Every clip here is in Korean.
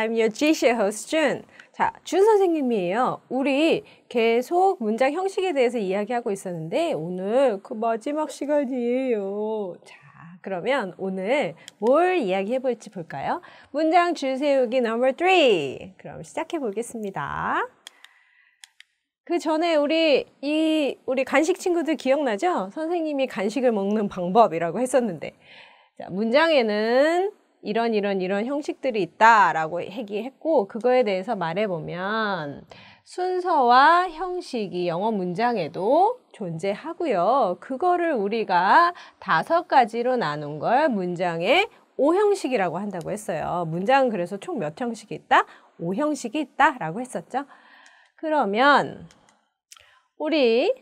I'm your g 씨 host, 준. 자, 준 선생님이에요. 우리 계속 문장 형식에 대해서 이야기하고 있었는데 오늘 그 마지막 시간이에요. 자, 그러면 오늘 뭘 이야기해 볼지 볼까요? 문장 줄 세우기 넘버 3. 그럼 시작해 보겠습니다. 그 전에 우리 이 우리 간식 친구들 기억나죠? 선생님이 간식을 먹는 방법이라고 했었는데 자, 문장에는 이런 이런 이런 형식들이 있다라고 얘기했고 그거에 대해서 말해보면 순서와 형식이 영어 문장에도 존재하고요. 그거를 우리가 다섯 가지로 나눈 걸 문장의 오형식이라고 한다고 했어요. 문장은 그래서 총 몇 형식이 있다? 오형식이 있다라고 했었죠. 그러면 우리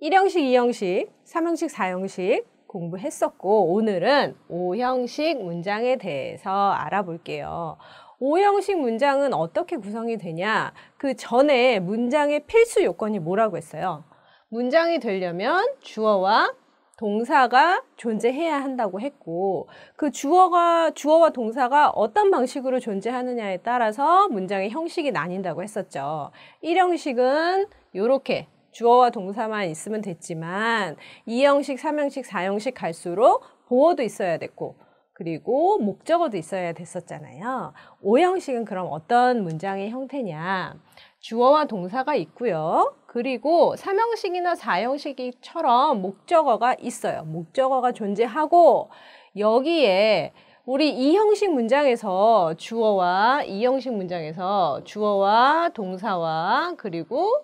일형식이형식삼형식사형식 공부했었고 오늘은 오형식 문장에 대해서 알아볼게요. 오형식 문장은 어떻게 구성이 되냐? 그 전에 문장의 필수 요건이 뭐라고 했어요? 문장이 되려면 주어와 동사가 존재해야 한다고 했고 그 주어가 주어와 동사가 어떤 방식으로 존재하느냐에 따라서 문장의 형식이 나뉜다고 했었죠. 일형식은 이렇게 주어와 동사만 있으면 됐지만 2형식3형식4형식 갈수록 보어도 있어야 됐고 그리고 목적어도 있어야 됐었잖아요. 5형식은 그럼 어떤 문장의 형태냐? 주어와 동사가 있고요. 그리고 3형식이나4형식처럼 목적어가 있어요. 목적어가 존재하고 여기에 우리 이 형식 문장에서 주어와 이 형식 문장에서 주어와 동사와 그리고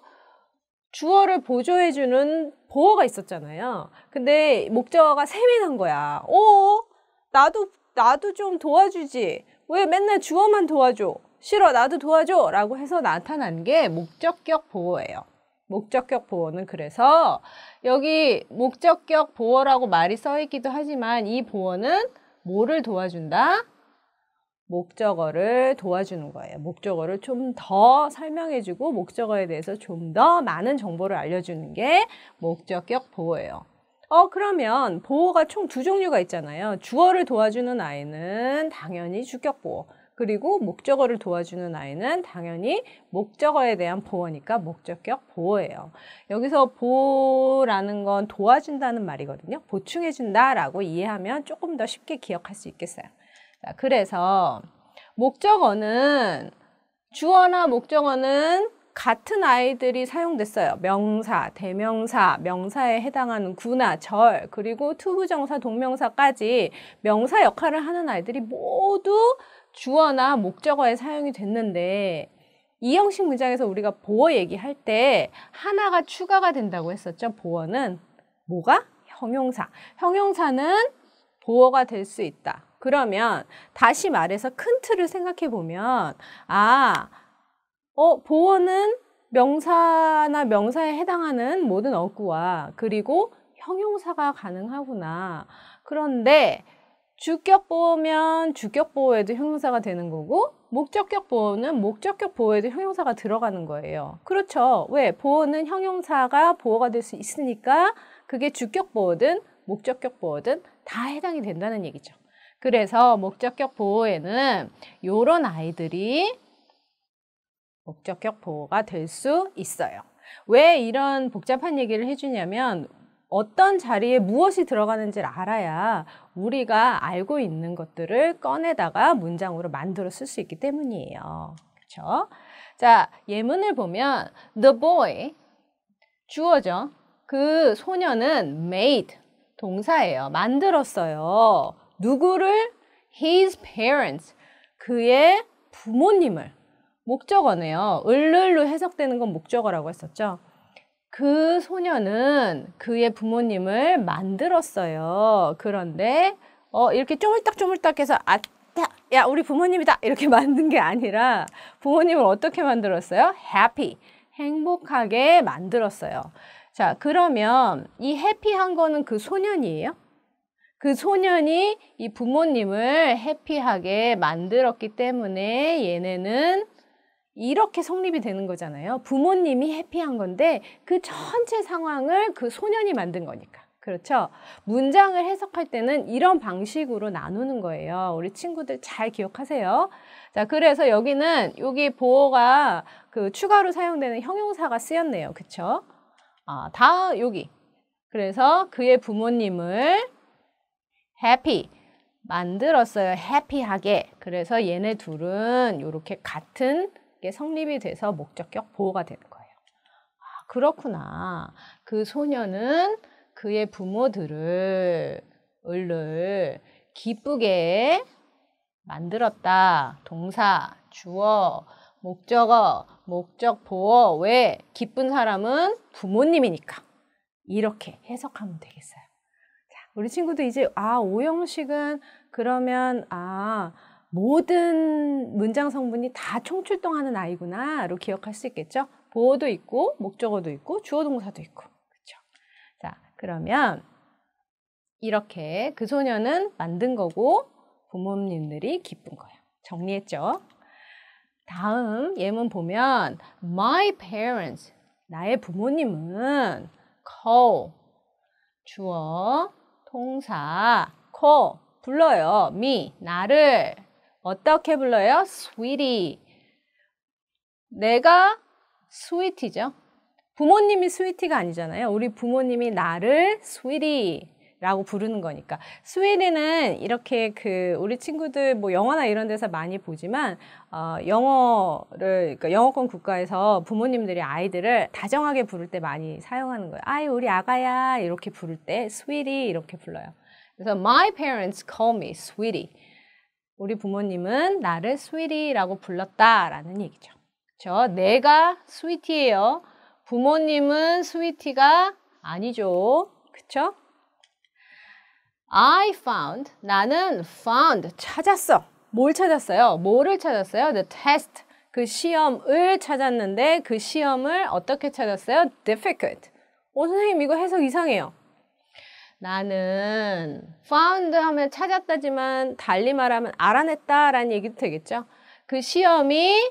주어를 보조해주는 보어가 있었잖아요. 근데 목적어가 세밀한 거야. 오, 어? 나도, 나도 좀 도와주지. 왜 맨날 주어만 도와줘? 싫어, 나도 도와줘. 라고 해서 나타난 게 목적격 보어예요. 목적격 보어는 그래서 여기 목적격 보어라고 말이 써있기도 하지만 이 보어는 뭐를 도와준다? 목적어를 도와주는 거예요. 목적어를 좀 더 설명해주고 목적어에 대해서 좀 더 많은 정보를 알려주는 게 목적격 보호예요. 어 그러면 보호가 총 두 종류가 있잖아요. 주어를 도와주는 아이는 당연히 주격 보호. 그리고 목적어를 도와주는 아이는 당연히 목적어에 대한 보호니까 목적격 보호예요. 여기서 보호라는 건 도와준다는 말이거든요. 보충해준다라고 이해하면 조금 더 쉽게 기억할 수 있겠어요. 그래서 목적어는 주어나 목적어는 같은 아이들이 사용됐어요. 명사, 대명사, 명사에 해당하는 구나, 절, 그리고 투부정사, 동명사까지 명사 역할을 하는 아이들이 모두 주어나 목적어에 사용이 됐는데 이 형식 문장에서 우리가 보어 얘기할 때 하나가 추가가 된다고 했었죠. 보어는 뭐가? 형용사. 형용사는 보어가 될 수 있다. 그러면 다시 말해서 큰 틀을 생각해 보면 아, 어, 보어는 명사나 명사에 해당하는 모든 어구와 그리고 형용사가 가능하구나. 그런데 주격 보호면 주격 보호에도 형용사가 되는 거고 목적격 보호는 목적격 보호에도 형용사가 들어가는 거예요. 그렇죠. 왜? 보호는 형용사가 보호가 될 수 있으니까 그게 주격 보호든 목적격 보호든 다 해당이 된다는 얘기죠. 그래서 목적격 보호에는 이런 아이들이 목적격 보호가 될 수 있어요. 왜 이런 복잡한 얘기를 해주냐면 어떤 자리에 무엇이 들어가는지를 알아야 우리가 알고 있는 것들을 꺼내다가 문장으로 만들어 쓸 수 있기 때문이에요. 그렇죠? 자, 예문을 보면 the boy 주어죠. 그소년은 made 동사예요. 만들었어요. 누구를? His parents. 그의 부모님을. 목적어네요. 을를로 해석되는 건 목적어라고 했었죠. 그 소녀는 그의 부모님을 만들었어요. 그런데 어, 이렇게 쪼물딱쪼물딱 해서 아, 야, 우리 부모님이다. 이렇게 만든 게 아니라 부모님을 어떻게 만들었어요? happy. 행복하게 만들었어요. 자, 그러면 이 해피한 거는 그 소년이에요? 그 소년이 이 부모님을 해피하게 만들었기 때문에 얘네는 이렇게 성립이 되는 거잖아요. 부모님이 해피한 건데 그 전체 상황을 그 소년이 만든 거니까. 그렇죠? 문장을 해석할 때는 이런 방식으로 나누는 거예요. 우리 친구들 잘 기억하세요. 자, 그래서 여기는 여기 보어가 그 추가로 사용되는 형용사가 쓰였네요. 그쵸? 아, 다 여기. 그래서 그의 부모님을 happy 만들었어요. happy하게. 그래서 얘네 둘은 이렇게 같은 게 성립이 돼서 목적격 보호가 되는 거예요. 아, 그렇구나. 그 소녀는 그의 부모들을 을을 기쁘게 만들었다. 동사, 주어, 목적어, 목적 보어. 왜? 기쁜 사람은 부모님이니까. 이렇게 해석하면 되겠어요. 우리 친구도 이제 아 오형식은 그러면 아 모든 문장 성분이 다 총출동하는 아이구나로 기억할 수 있겠죠. 보어도 있고 목적어도 있고 주어 동사도 있고 그렇죠. 자 그러면 이렇게 그 소녀는 만든 거고 부모님들이 기쁜 거예요. 정리했죠. 다음 예문 보면 my parents 나의 부모님은 call 주어 동사 c 불러요. 미 나를 어떻게 불러요? 스위 e 내가 스위티죠 부모님이 스위티가 아니잖아요. 우리 부모님이 나를 스위티 라고 부르는 거니까. 스웨덴은 이렇게 그 우리 친구들 뭐 영화나 이런 데서 많이 보지만 어, 영어를 그러니까 영어권 국가에서 부모님들이 아이들을 다정하게 부를 때 많이 사용하는 거예요. 아이 우리 아가야 이렇게 부를 때 sweetie 이렇게 불러요. 그래서 my parents call me sweetie. 우리 부모님은 나를 sweetie라고 불렀다라는 얘기죠. 저 내가 스위티예요 부모님은 스위티가 아니죠. 그쵸? I found, 나는 found, 찾았어. 뭘 찾았어요? 뭐를 찾았어요? The test, 그 시험을 찾았는데 그 시험을 어떻게 찾았어요? Difficult. 오 선생님 이거 해석 이상해요. 나는 found 하면 찾았다지만 달리 말하면 알아냈다라는 얘기도 되겠죠. 그 시험이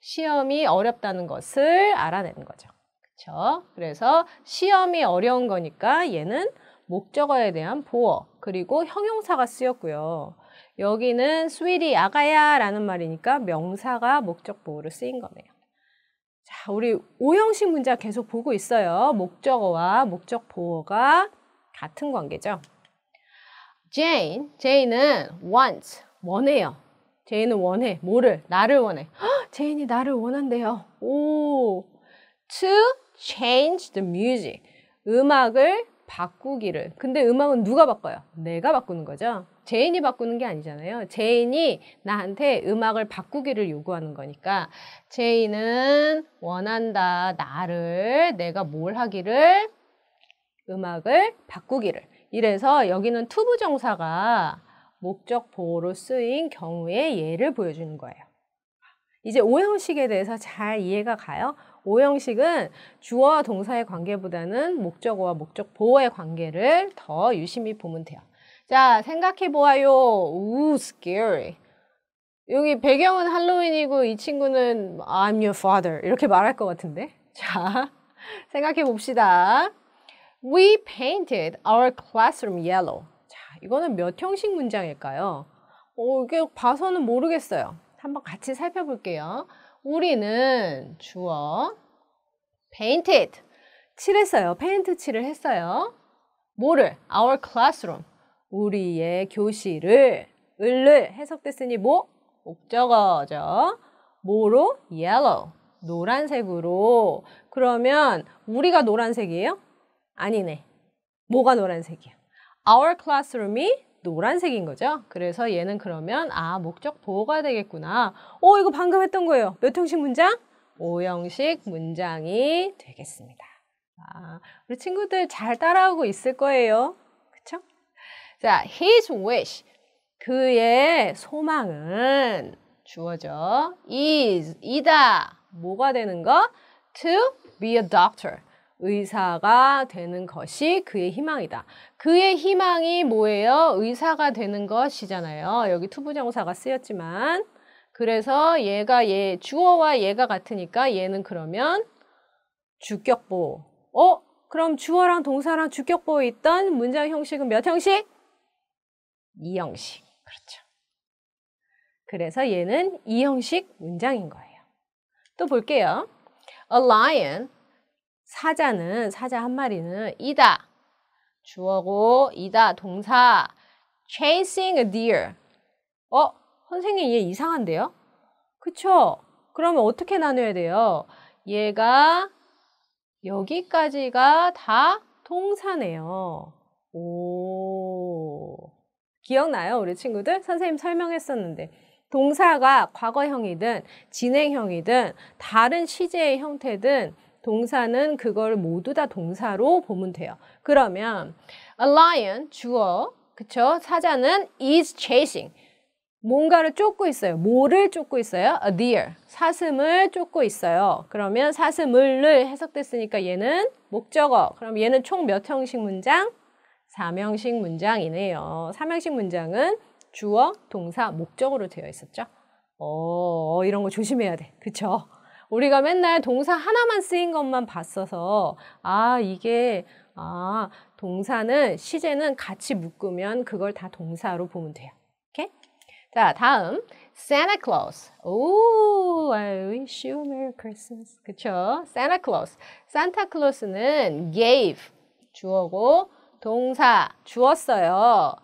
시험이 어렵다는 것을 알아낸 거죠. 그렇죠? 그래서 시험이 어려운 거니까 얘는 목적어에 대한 보어 그리고 형용사가 쓰였고요. 여기는 스위리 아가야라는 말이니까 명사가 목적 보호를 쓰인 거네요. 자, 우리 오형식 문자 계속 보고 있어요. 목적어와 목적 보호가 같은 관계죠. Jane, Jane은 wants, 원해요. 제인은 원해. 뭐를? 나를 원해. 헉, n e 이 나를 원한대요. 오. To change the music. 음악을 바꾸기를. 근데 음악은 누가 바꿔요? 내가 바꾸는 거죠. 제인이 바꾸는 게 아니잖아요. 제인이 나한테 음악을 바꾸기를 요구하는 거니까 제인은 원한다. 나를 내가 뭘 하기를 음악을 바꾸기를. 이래서 여기는 투부 정사가 목적 보호로 쓰인 경우의 예를 보여주는 거예요. 이제 오형식에 대해서 잘 이해가 가요? 오형식은 주어와 동사의 관계보다는 목적어와 목적 보어의 관계를 더 유심히 보면 돼요. 자, 생각해 보아요. 우, scary. 여기 배경은 할로윈이고 이 친구는 I'm your father 이렇게 말할 것 같은데. 자, 생각해 봅시다. We painted our classroom yellow. 자, 이거는 몇 형식 문장일까요? 어, 이게 봐서는 모르겠어요. 한번 같이 살펴볼게요. 우리는 주어 painted 칠했어요. 페인트 칠을 했어요. 뭐를? Our classroom 우리의 교실을 을을 해석됐으니 뭐? 목적어죠. 뭐로? yellow 노란색으로 그러면 우리가 노란색이에요? 아니네. 뭐가 노란색이야? Our classroom이 노란색인 거죠. 그래서 얘는 그러면 아 목적 보호가 되겠구나. 오 어, 이거 방금 했던 거예요. 몇 형식 문장? 5형식 문장이 되겠습니다. 아, 우리 친구들 잘 따라하고 있을 거예요. 그쵸? 자, his wish. 그의 소망은 주어져 is, 이다. 뭐가 되는 거? to be a doctor. 의사가 되는 것이 그의 희망이다. 그의 희망이 뭐예요? 의사가 되는 것이잖아요. 여기 투부정사가 쓰였지만 그래서 얘가 얘 주어와 얘가 같으니까 얘는 그러면 주격보. 어? 그럼 주어랑 동사랑 주격보에 있던 문장 형식은 몇 형식? 이 형식. 그렇죠. 그래서 얘는 이 형식 문장인 거예요. 또 볼게요. A lion 사자는 사자 한 마리는 이다. 주어고 이다 동사 chasing a deer. 어? 선생님 얘 이상한데요? 그쵸? 그러면 어떻게 나눠야 돼요? 얘가 여기까지가 다동사네요 오. 기억나요? 우리 친구들? 선생님 설명했었는데. 동사가 과거형이든 진행형이든 다른 시제의 형태든 동사는 그걸 모두 다 동사로 보면 돼요. 그러면 a lion 주어 그쵸? 사자는 is chasing 뭔가를 쫓고 있어요. 뭐를 쫓고 있어요? a deer 사슴을 쫓고 있어요. 그러면 사슴을 해석됐으니까 얘는 목적어. 그럼 얘는 총 몇 형식 문장? 3형식 문장이네요. 3형식 문장은 주어, 동사, 목적으로 되어 있었죠. 어, 이런 거 조심해야 돼. 그쵸? 우리가 맨날 동사 하나만 쓰인 것만 봤어서 아 이게 아 동사는 시제는 같이 묶으면 그걸 다 동사로 보면 돼요. 자 다음 Santa Claus. 오, I wish you a Merry Christmas. 그쵸? Santa Claus. Santa Claus는 gave 주어고 동사 주었어요.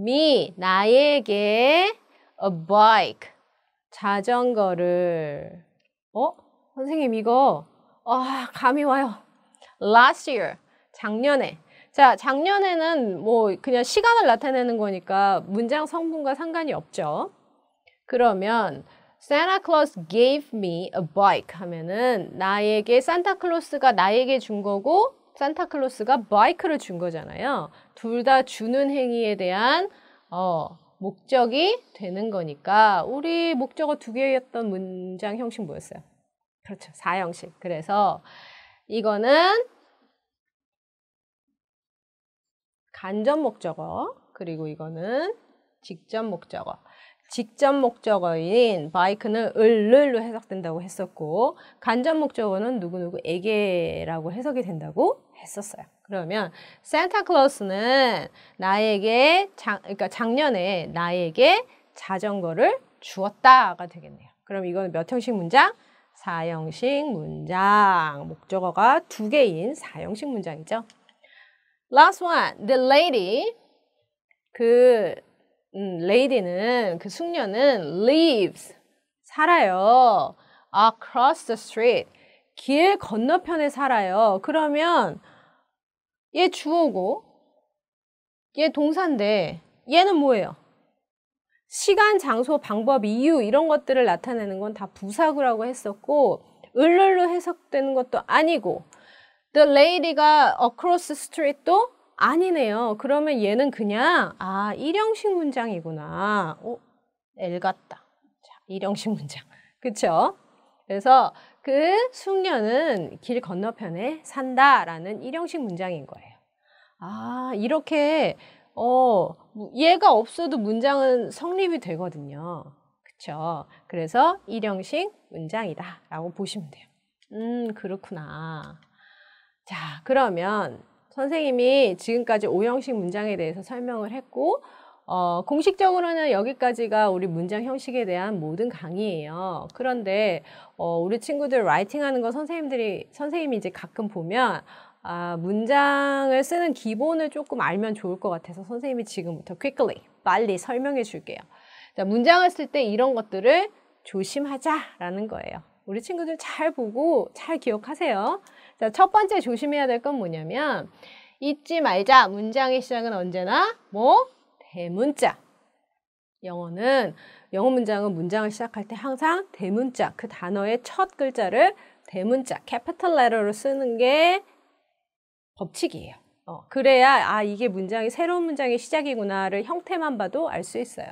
me 나에게 a bike 자전거를 어? 선생님 이거 아 감이 와요. Last year 작년에 자 작년에는 뭐 그냥 시간을 나타내는 거니까 문장 성분과 상관이 없죠. 그러면 Santa Claus gave me a bike 하면은 나에게 산타클로스가 나에게 준 거고 산타클로스가 바이크를 준 거잖아요. 둘 다 주는 행위에 대한 어, 목적이 되는 거니까 우리 목적어 두 개였던 문장 형식 뭐였어요? 그렇죠. 4형식. 그래서 이거는 간접 목적어, 그리고 이거는 직접 목적어. 직접 목적어인 바이크는 을를로 해석된다고 했었고 간접 목적어는 누구누구에게라고 해석이 된다고 했었어요. 그러면 산타클로스는 나에게 장, 그러니까 작년에 나에게 자전거를 주었다가 되겠네요. 그럼 이건 몇 형식 문장? 사형식 문장. 목적어가 두 개인 사형식 문장이죠. Last one. The lady. 그 음, lady는 그 숙녀는 lives 살아요. across the street. 길 건너편에 살아요. 그러면 얘 주어고 얘 동사인데 얘는 뭐예요? 시간, 장소, 방법, 이유 이런 것들을 나타내는 건 다 부사구라고 했었고 을을로 해석되는 것도 아니고 the lady가 across street도 아니네요. 그러면 얘는 그냥 아 일형식 문장이구나. 어, L 같다. 자, 일형식 문장. 그쵸? 그래서 그 숙녀는 길 건너편에 산다라는 일형식 문장인 거예요. 아 이렇게 어, 얘가 없어도 문장은 성립이 되거든요. 그쵸? 그래서 일형식 문장이다 라고 보시면 돼요. 음, 그렇구나. 자, 그러면 선생님이 지금까지 오형식 문장에 대해서 설명을 했고 어, 공식적으로는 여기까지가 우리 문장 형식에 대한 모든 강의예요. 그런데 어, 우리 친구들 라이팅하는 거 선생님들이 선생님이 이제 가끔 보면 아, 문장을 쓰는 기본을 조금 알면 좋을 것 같아서 선생님이 지금부터 quickly, 빨리 설명해 줄게요. 자, 문장을 쓸 때 이런 것들을 조심하자라는 거예요. 우리 친구들 잘 보고 잘 기억하세요. 자, 첫 번째 조심해야 될 건 뭐냐면 잊지 말자. 문장의 시작은 언제나 뭐 대문자. 영어는 영어 문장은 문장을 시작할 때 항상 대문자 그 단어의 첫 글자를 대문자 capital letter로 쓰는 게 법칙이에요. 어, 그래야 아 이게 문장이 새로운 문장의 시작이구나를 형태만 봐도 알 수 있어요.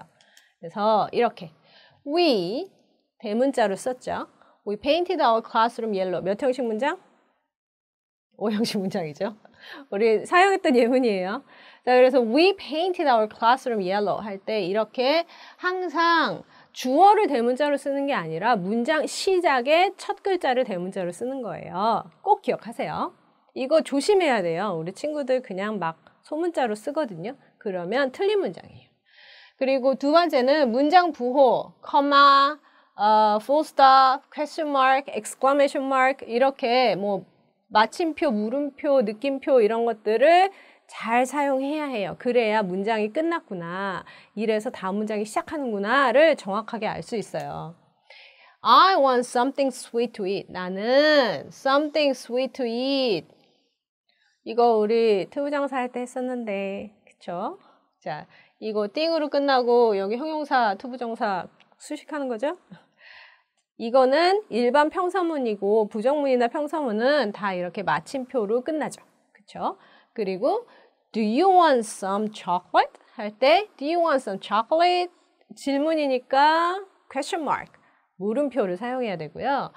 그래서 이렇게 we 대문자로 썼죠. We painted our classroom yellow. 몇 형식 문장? 5형식 문장이죠. 우리 사용했던 예문이에요. 자, 그래서 we painted our classroom yellow 할 때 이렇게 항상 주어를 대문자로 쓰는 게 아니라 문장 시작에첫 글자를 대문자로 쓰는 거예요. 꼭 기억하세요. 이거 조심해야 돼요. 우리 친구들 그냥 막 소문자로 쓰거든요. 그러면 틀린 문장이에요. 그리고 두 번째는 문장 부호, 커마, 어, full stop, question mark, exclamation mark 이렇게 뭐 마침표, 물음표, 느낌표 이런 것들을 잘 사용해야 해요. 그래야 문장이 끝났구나. 이래서 다음 문장이 시작하는구나를 정확하게 알 수 있어요. I want something sweet to eat. 나는 something sweet to eat. 이거 우리 투부정사 할 때 했었는데 그쵸? 자 이거 띵으로 끝나고 여기 형용사 투부정사 수식하는 거죠? 이거는 일반 평서문이고 부정문이나 평서문은 다 이렇게 마침표로 끝나죠. 그쵸? 그리고 Do you want some chocolate? 할 때 Do you want some chocolate? 질문이니까 question mark 물음표를 사용해야 되고요.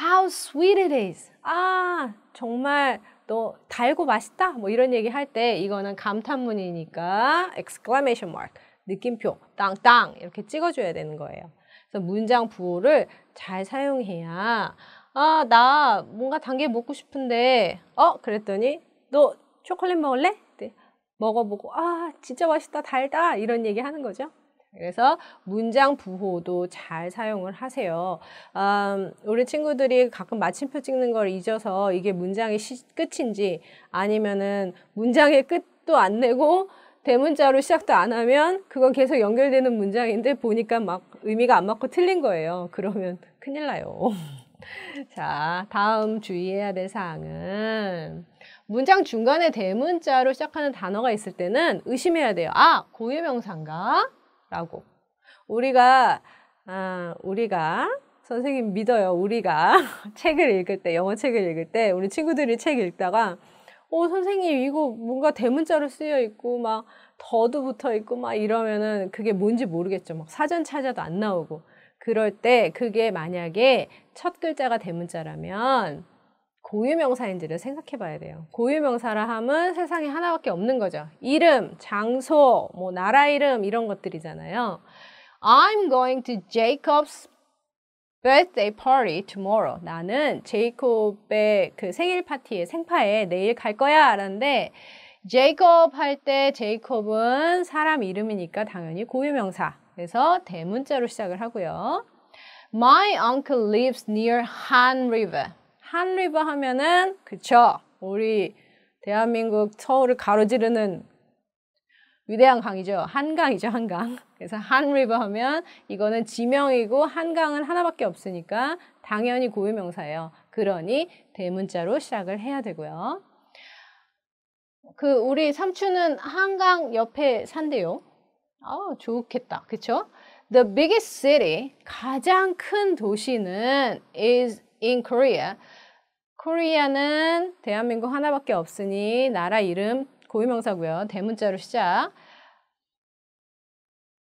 How sweet it is. 아 정말 너 달고 맛있다 뭐 이런 얘기 할 때 이거는 감탄문이니까 exclamation mark 느낌표 땅땅 이렇게 찍어줘야 되는 거예요. 그래서 문장 부호를 잘 사용해야 아나 뭔가 단 게 먹고 싶은데 어 그랬더니 너 초콜릿 먹을래? 네. 먹어보고 아 진짜 맛있다 달다 이런 얘기 하는 거죠. 그래서 문장 부호도 잘 사용을 하세요. 음, 우리 친구들이 가끔 마침표 찍는 걸 잊어서 이게 문장의 시, 끝인지 아니면은 문장의 끝도 안 내고 대문자로 시작도 안 하면 그건 계속 연결되는 문장인데 보니까 막 의미가 안 맞고 틀린 거예요. 그러면 큰일 나요. 자, 다음 주의해야 될 사항은 문장 중간에 대문자로 시작하는 단어가 있을 때는 의심해야 돼요. 아, 고유명사인가? 라고. 우리가, 아, 우리가, 선생님 믿어요. 우리가 책을 읽을 때, 영어 책을 읽을 때, 우리 친구들이 책 읽다가, 어, 선생님, 이거 뭔가 대문자로 쓰여 있고, 막, 더도 붙어 있고, 막 이러면은 그게 뭔지 모르겠죠. 막 사전 찾아도 안 나오고. 그럴 때 그게 만약에 첫 글자가 대문자라면 고유명사인지를 생각해 봐야 돼요. 고유명사라 함은 세상에 하나밖에 없는 거죠. 이름, 장소, 뭐 나라 이름 이런 것들이잖아요. I'm going to Jacob's birthday party tomorrow. 나는 제이콥의 그 생일 파티에 생파에 내일 갈 거야. 라는데 제이콥 할 때 제이콥은 사람 이름이니까 당연히 고유명사. 그래서 대문자로 시작을 하고요. My uncle lives near Han River. 한리버 하면은 그쵸 우리 대한민국 서울을 가로지르는 위대한 강이죠. 한강이죠, 한강. 그래서 한리버 하면 이거는 지명이고 한강은 하나밖에 없으니까 당연히 고유명사예요. 그러니 대문자로 시작을 해야 되고요. 그 우리 삼촌은 한강 옆에 산대요. 아, 우 좋겠다. 그쵸? The biggest city, 가장 큰 도시는 is in Korea. 코리아는 대한민국 하나밖에 없으니 나라 이름 고유명사고요. 대문자로 시작.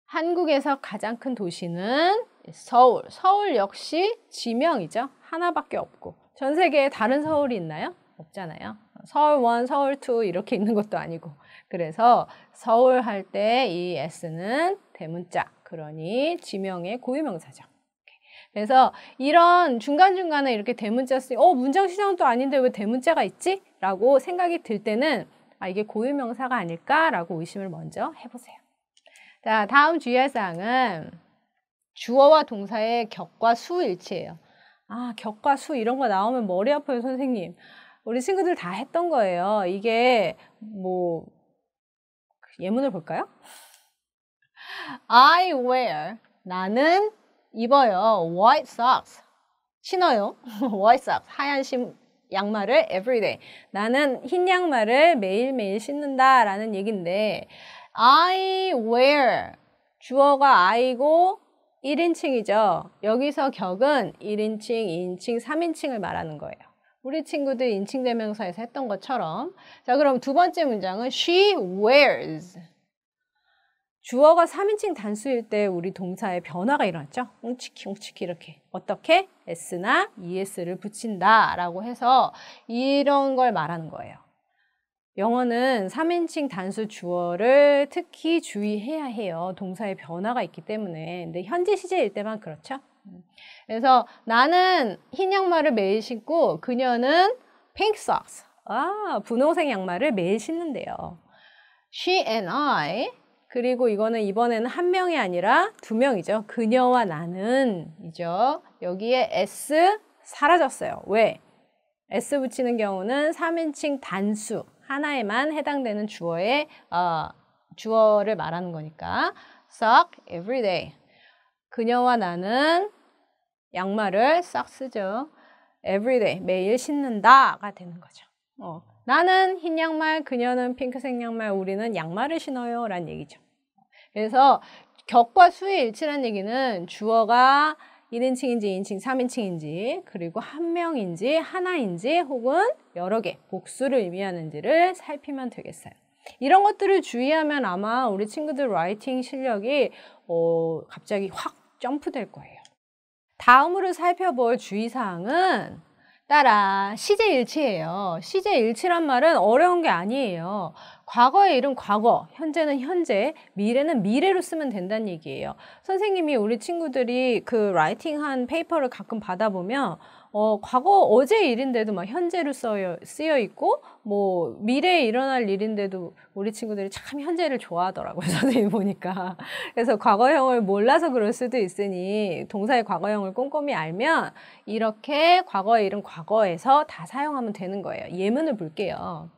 한국에서 가장 큰 도시는 서울. 서울 역시 지명이죠. 하나밖에 없고. 전 세계에 다른 서울이 있나요? 없잖아요. 서울 원, 서울 투 이렇게 있는 것도 아니고. 그래서 서울 할 때 이 S는 대문자. 그러니 지명의 고유명사죠. 그래서 이런 중간중간에 이렇게 대문자 쓰니 어 문장 시장도 아닌데 왜 대문자가 있지? 라고 생각이 들 때는 아 이게 고유명사가 아닐까라고 의심을 먼저 해보세요. 자 다음 주의할 사항은 주어와 동사의 격과 수 일치예요. 아 격과 수 이런 거 나오면 머리 아파요 선생님. 우리 친구들 다 했던 거예요. 이게 뭐 예문을 볼까요? I wear 나는 입어요. White socks. 신어요. White socks. 하얀 신, 양말을 everyday. 나는 흰 양말을 매일매일 신는다 라는 얘기인데 I wear 주어가 I고 1인칭이죠. 여기서 격은 1인칭, 2인칭, 3인칭을 말하는 거예요. 우리 친구들 인칭 대명사에서 했던 것처럼 자 그럼 두 번째 문장은 she wears 주어가 3인칭 단수일 때 우리 동사의 변화가 일어났죠. 웅치키 웅치키 이렇게 어떻게 s나 es를 붙인다 라고 해서 이런 걸 말하는 거예요. 영어는 3인칭 단수 주어를 특히 주의해야 해요. 동사의 변화가 있기 때문에. 근데 현재 시제일 때만 그렇죠. 음. 그래서 나는 흰 양말을 매일 신고 그녀는 pink socks. 아, 분홍색 양말을 매일 신는데요. She and I 그리고 이거는 이번에는 한 명이 아니라 두 명이죠. 그녀와 나는 이죠. 여기에 S 사라졌어요. 왜? S 붙이는 경우는 3인칭 단수 하나에만 해당되는 주어의 어, 주어를 말하는 거니까 sock every day 그녀와 나는 양말을 sock 쓰죠. every day 매일 신는다가 되는 거죠. 어. 나는 흰 양말, 그녀는 핑크색 양말, 우리는 양말을 신어요. 라는 얘기죠. 그래서 격과 수의 일치란 얘기는 주어가 1인칭인지 2인칭, 3인칭인지 그리고 한 명인지 하나인지 혹은 여러 개 복수를 의미하는지를 살피면 되겠어요. 이런 것들을 주의하면 아마 우리 친구들 라이팅 실력이 어, 갑자기 확 점프될 거예요. 다음으로 살펴볼 주의사항은 따라 시제일치예요. 시제일치란 말은 어려운 게 아니에요. 과거의 일은 과거, 현재는 현재, 미래는 미래로 쓰면 된다는 얘기예요. 선생님이 우리 친구들이 그 라이팅한 페이퍼를 가끔 받아보면 어, 과거 어제 일인데도 막 현재로 써여, 쓰여 있고 뭐 미래에 일어날 일인데도 우리 친구들이 참 현재를 좋아하더라고요. 선생님 보니까. 그래서 과거형을 몰라서 그럴 수도 있으니 동사의 과거형을 꼼꼼히 알면 이렇게 과거의 이름 과거에서 다 사용하면 되는 거예요. 예문을 볼게요.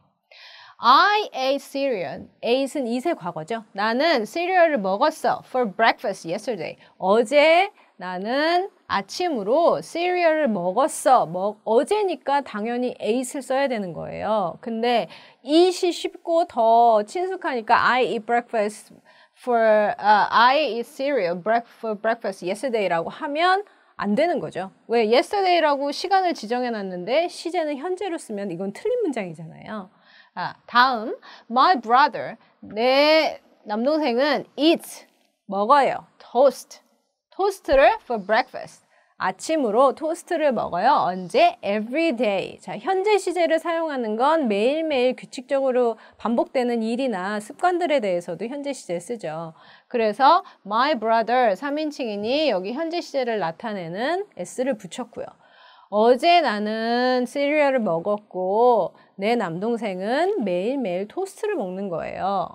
I ate cereal. ate은 이세 과거죠. 나는 cereal을 먹었어. for breakfast yesterday. 어제 나는 아침으로 시리얼을 먹었어. 먹, 어제니까 당연히 ate을 써야 되는 거예요. 근데 이 시 쉽고 더 친숙하니까 I eat breakfast for, uh, I eat cereal for breakfast yesterday라고 하면 안 되는 거죠. 왜 yesterday라고 시간을 지정해 놨는데 시제는 현재로 쓰면 이건 틀린 문장이잖아요. 아, 다음 my brother 내 남동생은 eats 먹어요. toast 토스트를 for breakfast. 아침으로 토스트를 먹어요. 언제? every day. 자, 현재 시제를 사용하는 건 매일매일 규칙적으로 반복되는 일이나 습관들에 대해서도 현재 시제 쓰죠. 그래서 my brother 3인칭이니 여기 현재 시제를 나타내는 s를 붙였고요. 어제 나는 시리얼을 먹었고 내 남동생은 매일매일 토스트를 먹는 거예요.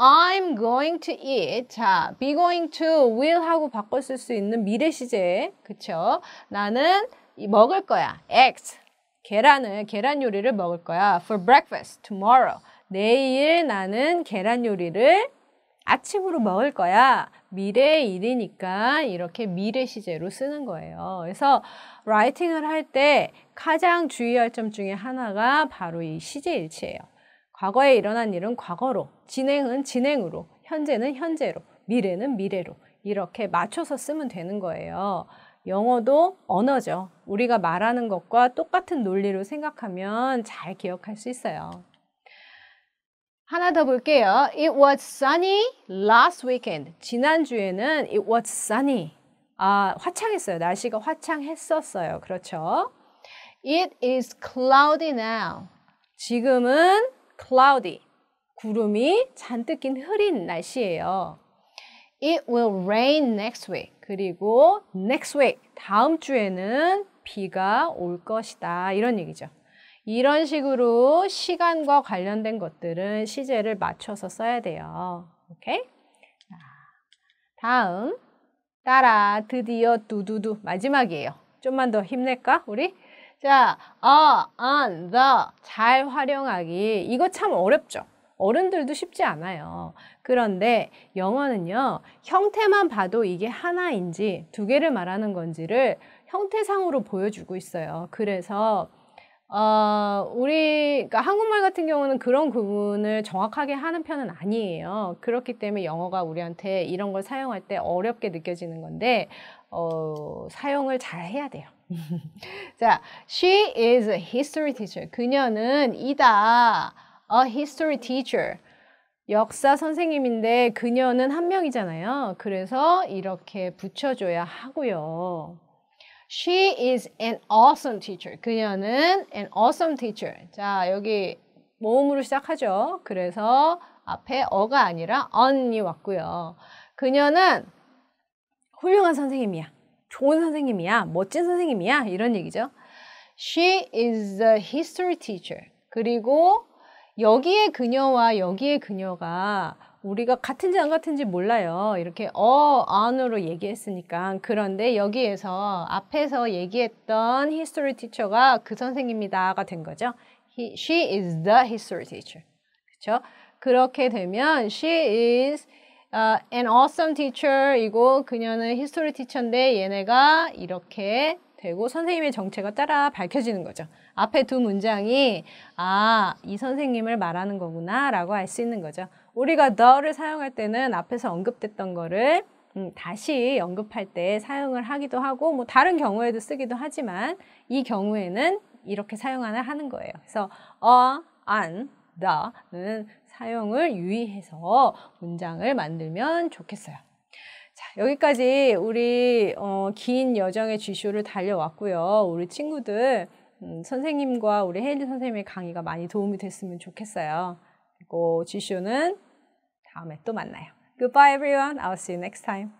I'm going to eat. 자, be going to will 하고 바꿔 쓸 수 있는 미래 시제. 그쵸? 나는 먹을 거야. X. 계란을, 계란 요리를 먹을 거야. For breakfast tomorrow. 내일 나는 계란 요리를 아침으로 먹을 거야. 미래의 일이니까 이렇게 미래 시제로 쓰는 거예요. 그래서 라이팅을 할 때 가장 주의할 점 중에 하나가 바로 이 시제 일치예요. 과거에 일어난 일은 과거로, 진행은 진행으로, 현재는 현재로, 미래는 미래로 이렇게 맞춰서 쓰면 되는 거예요. 영어도 언어죠. 우리가 말하는 것과 똑같은 논리로 생각하면 잘 기억할 수 있어요. 하나 더 볼게요. It was sunny last weekend. 지난주에는 it was sunny. 아, 화창했어요. 날씨가 화창했었어요. 그렇죠? It is cloudy now. 지금은 cloudy. 구름이 잔뜩 낀 흐린 날씨예요. It will rain next week. 그리고 next week. 다음 주에는 비가 올 것이다. 이런 얘기죠. 이런 식으로 시간과 관련된 것들은 시제를 맞춰서 써야 돼요. 오케이? 다음. 따라 드디어 두두두 마지막이에요. 좀만 더 힘낼까? 우리? 자, 어, on, the 잘 활용하기 이거 참 어렵죠. 어른들도 쉽지 않아요. 그런데 영어는요, 형태만 봐도 이게 하나인지 두 개를 말하는 건지를 형태상으로 보여주고 있어요. 그래서, 어, 우리, 그러니까 한국말 같은 경우는 그런 구분을 정확하게 하는 편은 아니에요. 그렇기 때문에 영어가 우리한테 이런 걸 사용할 때 어렵게 느껴지는 건데, 어, 사용을 잘 해야 돼요. 자, she is a history teacher. 그녀는 이다. a history teacher. 역사 선생님인데 그녀는 한 명이잖아요. 그래서 이렇게 붙여줘야 하고요. She is an awesome teacher. 그녀는 an awesome teacher. 자, 여기 모음으로 시작하죠. 그래서 앞에 어가 아니라 o 이 왔고요. 그녀는 훌륭한 선생님이야. 좋은 선생님이야, 멋진 선생님이야 이런 얘기죠. She is a history teacher. 그리고 여기에 그녀와 여기에 그녀가 우리가 같은지 안 같은지 몰라요. 이렇게 어, 안으로 얘기했으니까. 그런데 여기에서 앞에서 얘기했던 history teacher가 그 선생님이다가 된 거죠. He, she is the history teacher. 그렇죠? 그렇게 되면 she is uh, an awesome teacher이고 그녀는 히스토리 티처인데 얘네가 이렇게 되고 선생님의 정체가 따라 밝혀지는 거죠. 앞에 두 문장이 아, 이 선생님을 말하는 거구나 라고 알 수 있는 거죠. 우리가 the를 사용할 때는 앞에서 언급됐던 거를 음, 다시 언급할 때 사용을 하기도 하고 뭐 다른 경우에도 쓰기도 하지만 이 경우에는 이렇게 사용을 하는 거예요. 그래서 a, an, the는 사용을 유의해서 문장을 만들면 좋겠어요. 자, 여기까지 우리 어, 긴 여정의 지쇼를 달려왔고요. 우리 친구들 음, 선생님과 우리 헤일리 선생님의 강의가 많이 도움이 됐으면 좋겠어요. 그리고 지쇼는 다음에 또 만나요. Goodbye everyone. I'll see you next time.